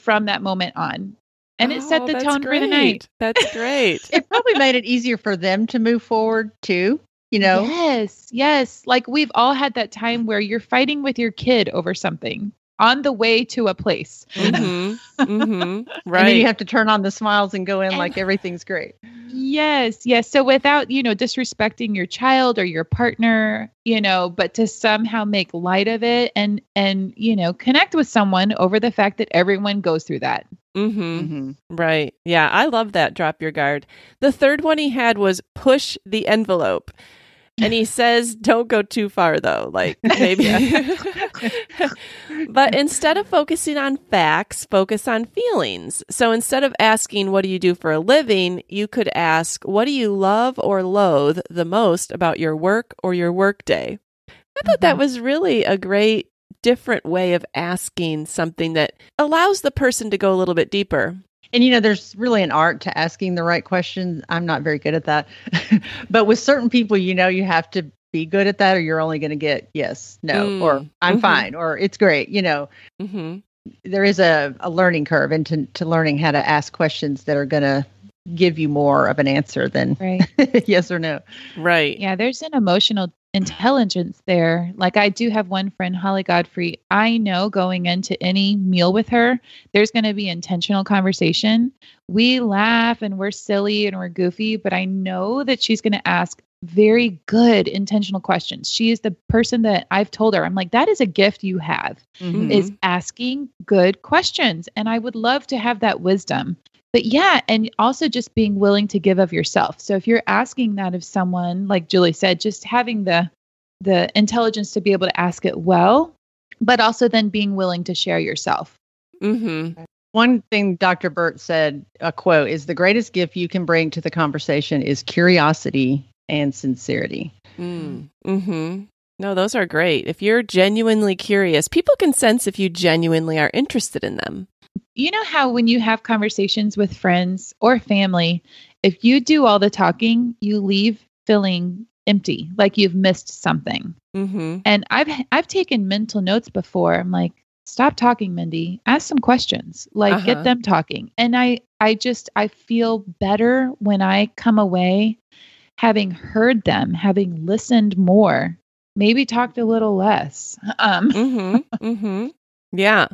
from that moment on. And it oh, set the tone great. for the night. That's great. it probably made it easier for them to move forward too. You know? Yes, yes. Like we've all had that time where you're fighting with your kid over something on the way to a place. Mm-hmm. Mm-hmm. Right. and then you have to turn on the smiles and go in and, like everything's great. Yes, yes. So without, you know, disrespecting your child or your partner, you know, but to somehow make light of it and and, you know, connect with someone over the fact that everyone goes through that. hmm mm-hmm. Right. Yeah, I love that drop your guard. The third one he had was push the envelope and he says don't go too far though like maybe but instead of focusing on facts focus on feelings so instead of asking what do you do for a living you could ask what do you love or loathe the most about your work or your workday i thought mm-hmm. that was really a great different way of asking something that allows the person to go a little bit deeper and you know, there's really an art to asking the right questions. I'm not very good at that. but with certain people, you know, you have to be good at that or you're only going to get yes, no, mm. or I'm mm-hmm. fine, or it's great, you know. Mm-hmm. There is a, a learning curve into to learning how to ask questions that are going to give you more of an answer than right. yes or no. Right. Yeah, there's an emotional intelligence there. Like I do have one friend, Holly Godfrey. I know going into any meal with her, there's going to be intentional conversation. We laugh and we're silly and we're goofy, but I know that she's going to ask very good intentional questions. She is the person that I've told her, I'm like, that is a gift you have, mm-hmm. is asking good questions. And I would love to have that wisdom. But yeah, and also just being willing to give of yourself. So if you're asking that of someone, like Julie said, just having the the intelligence to be able to ask it well, but also then being willing to share yourself. Mm-hmm. One thing Dr. Burt said, a quote, is the greatest gift you can bring to the conversation is curiosity and sincerity. Mm. hmm No, those are great. If you're genuinely curious, people can sense if you genuinely are interested in them you know how when you have conversations with friends or family, if you do all the talking, you leave feeling empty, like you've missed something. Mm-hmm. And I've I've taken mental notes before. I'm like, stop talking, Mindy. Ask some questions. Like uh-huh. get them talking. And I I just I feel better when I come away having heard them, having listened more, maybe talked a little less. Um. mm-hmm. Mm-hmm. Yeah.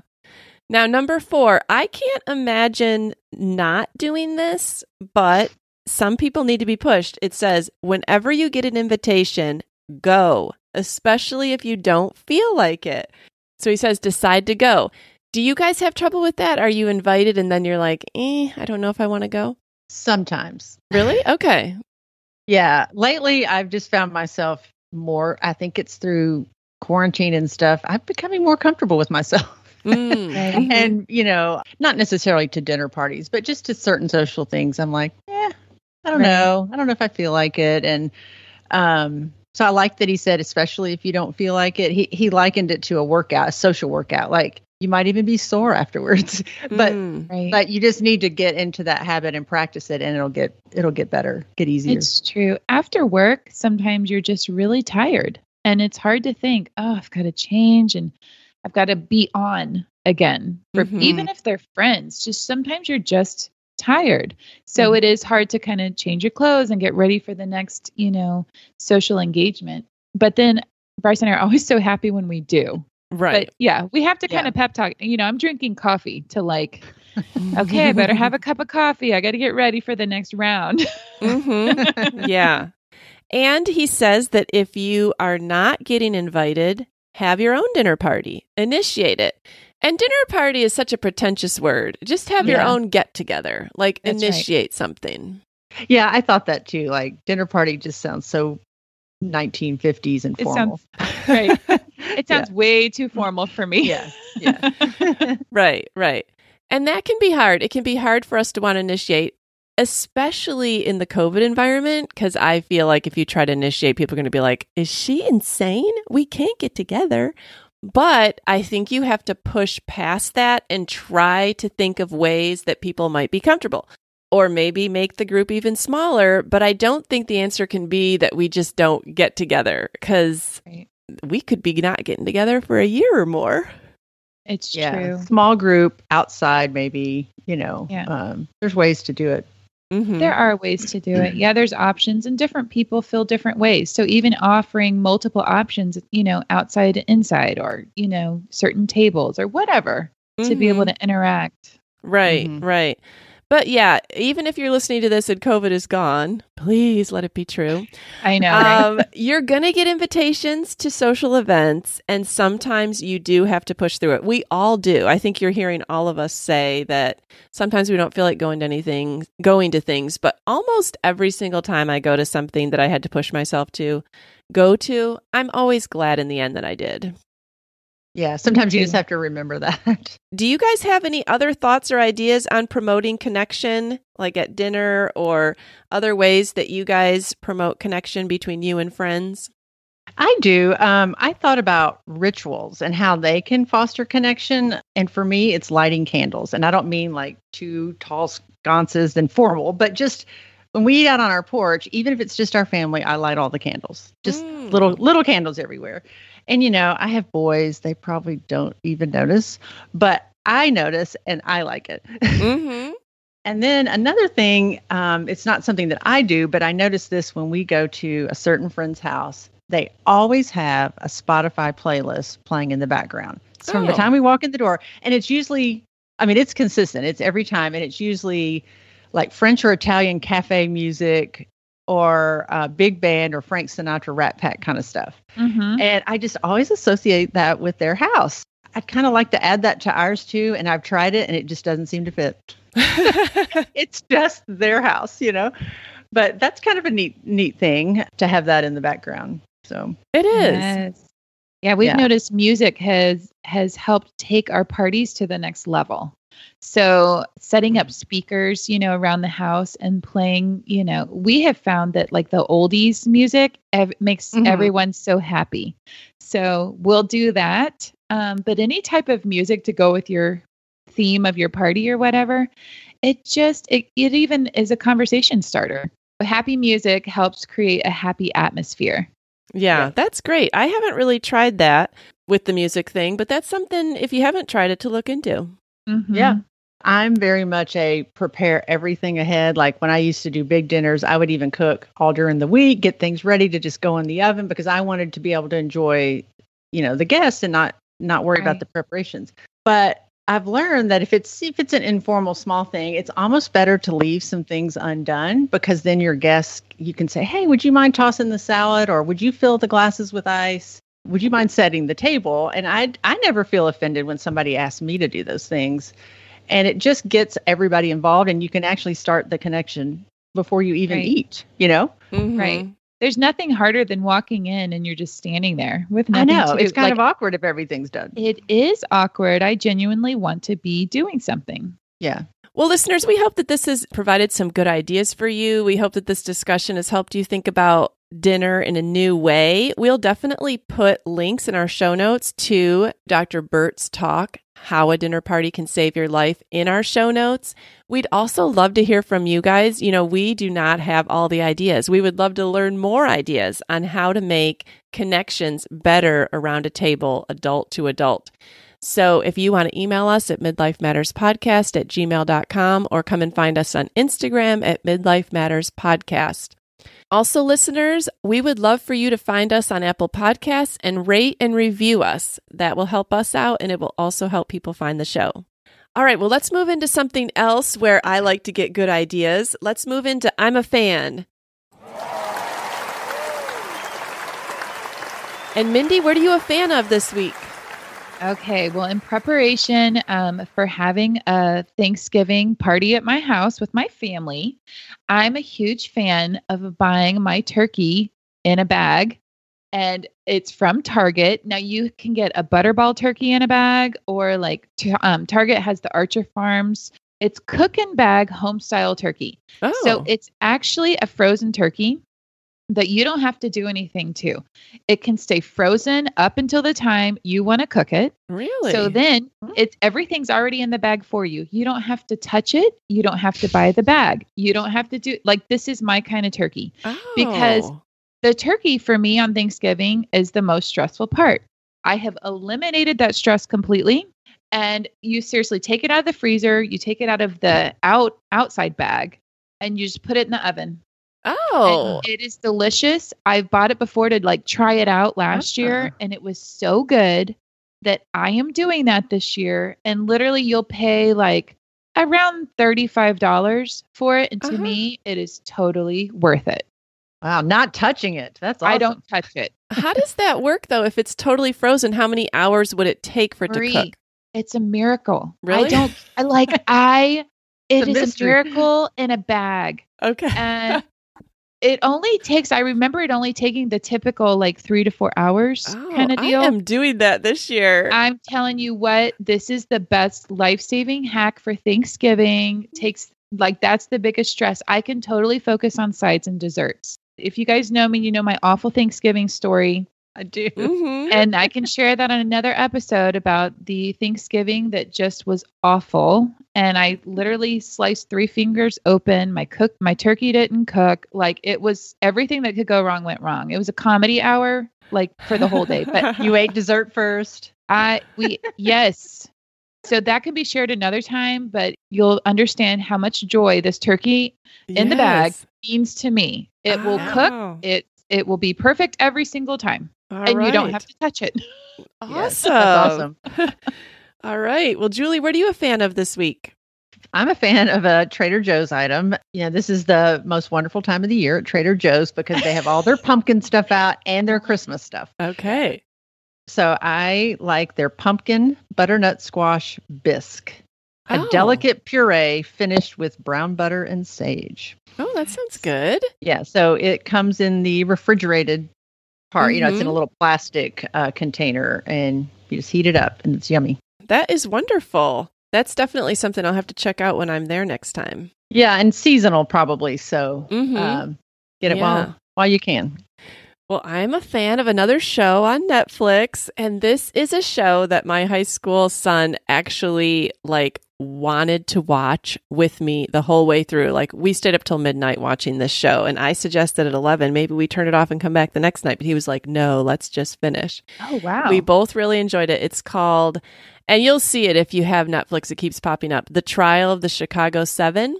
Now, number four, I can't imagine not doing this, but some people need to be pushed. It says, whenever you get an invitation, go, especially if you don't feel like it. So he says, decide to go. Do you guys have trouble with that? Are you invited and then you're like, eh, I don't know if I want to go? Sometimes. Really? Okay. yeah. Lately, I've just found myself more, I think it's through quarantine and stuff. I'm becoming more comfortable with myself. Mm. And, you know, not necessarily to dinner parties, but just to certain social things. I'm like, yeah, I don't right. know. I don't know if I feel like it. And um, so I like that he said, especially if you don't feel like it, he, he likened it to a workout, a social workout. Like you might even be sore afterwards, but, mm, right. but you just need to get into that habit and practice it and it'll get, it'll get better, get easier. It's true. After work, sometimes you're just really tired and it's hard to think, oh, I've got to change and I've got to be on again for mm-hmm. even if they're friends just sometimes you're just tired so mm-hmm. it is hard to kind of change your clothes and get ready for the next you know social engagement but then bryce and i are always so happy when we do right but yeah we have to kind yeah. of pep talk you know i'm drinking coffee to like okay i better have a cup of coffee i got to get ready for the next round mm-hmm. yeah and he says that if you are not getting invited have your own dinner party, initiate it. And dinner party is such a pretentious word. Just have yeah. your own get together, like That's initiate right. something. Yeah, I thought that too. Like dinner party just sounds so 1950s and formal. It sounds, right. it sounds yeah. way too formal for me. Yeah. Yeah. right, right. And that can be hard. It can be hard for us to want to initiate especially in the COVID environment, because I feel like if you try to initiate, people are going to be like, is she insane? We can't get together. But I think you have to push past that and try to think of ways that people might be comfortable or maybe make the group even smaller. But I don't think the answer can be that we just don't get together because right. we could be not getting together for a year or more. It's yeah. true. Small group outside, maybe, you know, yeah. um, there's ways to do it Mm-hmm. There are ways to do it. Yeah, there's options, and different people feel different ways. So even offering multiple options, you know, outside and inside, or you know, certain tables or whatever, mm-hmm. to be able mm-hmm. to interact. Right, mm-hmm. right. But yeah, even if you're listening to this and COVID is gone, please let it be true. I know. Um, you're going to get invitations to social events, and sometimes you do have to push through it. We all do. I think you're hearing all of us say that sometimes we don't feel like going to anything, going to things, but almost every single time I go to something that I had to push myself to go to, I'm always glad in the end that I did. Yeah, sometimes you just have to remember that. Do you guys have any other thoughts or ideas on promoting connection, like at dinner or other ways that you guys promote connection between you and friends? I do. Um, I thought about rituals and how they can foster connection. And for me, it's lighting candles. And I don't mean like two tall sconces and formal, but just when we eat out on our porch, even if it's just our family, I light all the candles, just mm. little little candles everywhere. And you know, I have boys, they probably don't even notice, but I notice and I like it. Mm-hmm. and then another thing, um, it's not something that I do, but I notice this when we go to a certain friend's house. They always have a Spotify playlist playing in the background. So oh. from the oh. time we walk in the door, and it's usually, I mean, it's consistent. It's every time, and it's usually like French or Italian cafe music, or uh, big band or Frank Sinatra Rat Pack kind of stuff. Mm-hmm. And I just always associate that with their house. I'd kind of like to add that to ours too. And I've tried it and it just doesn't seem to fit. it's just their house, you know? But that's kind of a neat, neat thing to have that in the background. So it is. Yes. Yeah, we've yeah. noticed music has has helped take our parties to the next level. So setting up speakers, you know, around the house and playing, you know, we have found that like the oldies music ev- makes mm-hmm. everyone so happy. So we'll do that. Um, but any type of music to go with your theme of your party or whatever, it just it, it even is a conversation starter. Happy music helps create a happy atmosphere. Yeah, yeah, that's great. I haven't really tried that with the music thing, but that's something if you haven't tried it to look into. Mm-hmm. Yeah. I'm very much a prepare everything ahead. Like when I used to do big dinners, I would even cook all during the week, get things ready to just go in the oven because I wanted to be able to enjoy, you know, the guests and not not worry right. about the preparations. But I've learned that if it's if it's an informal small thing, it's almost better to leave some things undone because then your guests you can say, "Hey, would you mind tossing the salad or would you fill the glasses with ice?" would you mind setting the table and i i never feel offended when somebody asks me to do those things and it just gets everybody involved and you can actually start the connection before you even right. eat you know mm-hmm. right there's nothing harder than walking in and you're just standing there with nothing. I know it's kind like, of awkward if everything's done. It is awkward. I genuinely want to be doing something. Yeah. Well, listeners, we hope that this has provided some good ideas for you. We hope that this discussion has helped you think about dinner in a new way, we'll definitely put links in our show notes to Dr. Burt's talk, How a Dinner Party Can Save Your Life, in our show notes. We'd also love to hear from you guys. You know, we do not have all the ideas. We would love to learn more ideas on how to make connections better around a table, adult to adult. So if you want to email us at midlife matters podcast at gmail.com or come and find us on Instagram at midlife matters podcast. Also, listeners, we would love for you to find us on Apple Podcasts and rate and review us. That will help us out and it will also help people find the show. All right, well, let's move into something else where I like to get good ideas. Let's move into I'm a fan. And Mindy, what are you a fan of this week? Okay, well, in preparation um, for having a Thanksgiving party at my house with my family, I'm a huge fan of buying my turkey in a bag, and it's from Target. Now you can get a Butterball turkey in a bag, or like um, Target has the Archer Farms. It's cook and bag home style turkey. Oh. So it's actually a frozen turkey that you don't have to do anything to. It can stay frozen up until the time you want to cook it. Really? So then it's everything's already in the bag for you. You don't have to touch it. You don't have to buy the bag. You don't have to do like this is my kind of turkey. Oh. Because the turkey for me on Thanksgiving is the most stressful part. I have eliminated that stress completely and you seriously take it out of the freezer, you take it out of the out outside bag and you just put it in the oven Oh, and it is delicious. I bought it before to like try it out last uh-huh. year, and it was so good that I am doing that this year. And literally, you'll pay like around $35 for it. And to uh-huh. me, it is totally worth it. Wow, not touching it. That's awesome. I don't touch it. how does that work though? If it's totally frozen, how many hours would it take for it Marie, to cook? It's a miracle. Really? I don't I like I It is mystery. a miracle in a bag. Okay. And it only takes i remember it only taking the typical like three to four hours oh, kind of deal i am doing that this year i'm telling you what this is the best life-saving hack for thanksgiving mm-hmm. takes like that's the biggest stress i can totally focus on sides and desserts if you guys know me you know my awful thanksgiving story I do. Mm-hmm. And I can share that on another episode about the Thanksgiving that just was awful. And I literally sliced three fingers open. My cook, my turkey didn't cook. Like it was everything that could go wrong went wrong. It was a comedy hour, like for the whole day. But you ate dessert first. I we yes. So that can be shared another time, but you'll understand how much joy this turkey in yes. the bag means to me. It will cook. It it will be perfect every single time. All and right. you don't have to touch it. Awesome. awesome. All right. Well, Julie, what are you a fan of this week? I'm a fan of a Trader Joe's item. You know, this is the most wonderful time of the year at Trader Joe's because they have all their pumpkin stuff out and their Christmas stuff. Okay. So I like their pumpkin butternut squash bisque, oh. a delicate puree finished with brown butter and sage. Oh, that sounds good. Yeah. So it comes in the refrigerated part. Mm-hmm. You know, it's in a mm-hmm. little plastic uh, container and you just heat it up and it's yummy. That is wonderful. That's definitely something I'll have to check out when I'm there next time. Yeah, and seasonal probably. So mm-hmm. um, get it yeah. while while you can. Well, I'm a fan of another show on Netflix, and this is a show that my high school son actually like wanted to watch with me the whole way through. Like we stayed up till midnight watching this show and I suggested at 11 maybe we turn it off and come back the next night, but he was like, "No, let's just finish." Oh, wow. We both really enjoyed it. It's called and you'll see it if you have Netflix, it keeps popping up. The Trial of the Chicago 7.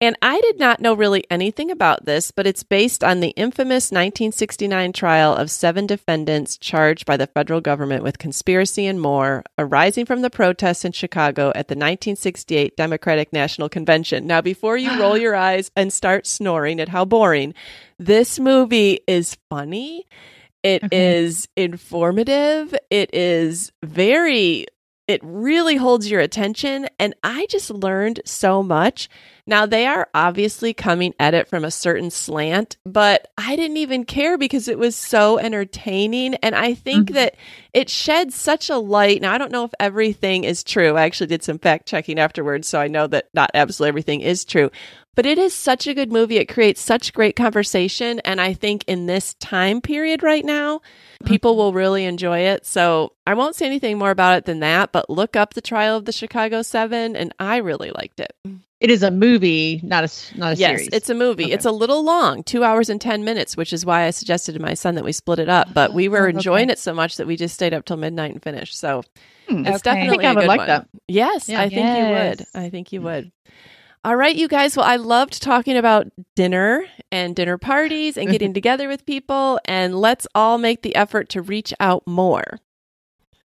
And I did not know really anything about this, but it's based on the infamous 1969 trial of seven defendants charged by the federal government with conspiracy and more arising from the protests in Chicago at the 1968 Democratic National Convention. Now, before you roll your eyes and start snoring at how boring, this movie is funny. It okay. Mm-hmm. is informative. It is very it really holds your attention. And I just learned so much. Now, they are obviously coming at it from a certain slant, but I didn't even care because it was so entertaining. And I think mm-hmm. that it sheds such a light. Now, I don't know if everything is true. I actually did some fact checking afterwards, so I know that not absolutely everything is true. But it is such a good movie. It creates such great conversation. And I think in this time period right now, people will really enjoy it. So I won't say anything more about it than that, but look up the trial of the Chicago Seven. And I really liked it. It is a movie, not a not a yes, series. it's a movie. Okay. It's a little long, two hours and ten minutes, which is why I suggested to my son that we split it up. But we were oh, okay. enjoying it so much that we just stayed up till midnight and finished. So hmm, it's okay. definitely I think would like one. that. Yes, yeah. I think you would. I think you would. All right, you guys. Well, I loved talking about dinner and dinner parties and getting together with people. And let's all make the effort to reach out more.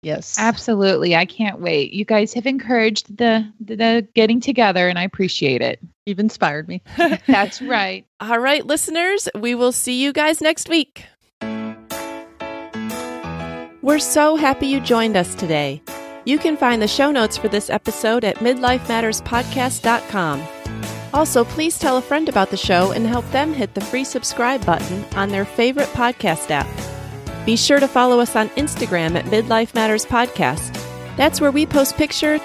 Yes. Absolutely. I can't wait. You guys have encouraged the the, the getting together and I appreciate it. You've inspired me. That's right. All right, listeners, we will see you guys next week. We're so happy you joined us today. You can find the show notes for this episode at midlifematterspodcast.com. Also, please tell a friend about the show and help them hit the free subscribe button on their favorite podcast app. Be sure to follow us on Instagram at Midlife Matters Podcast. That's where we post pictures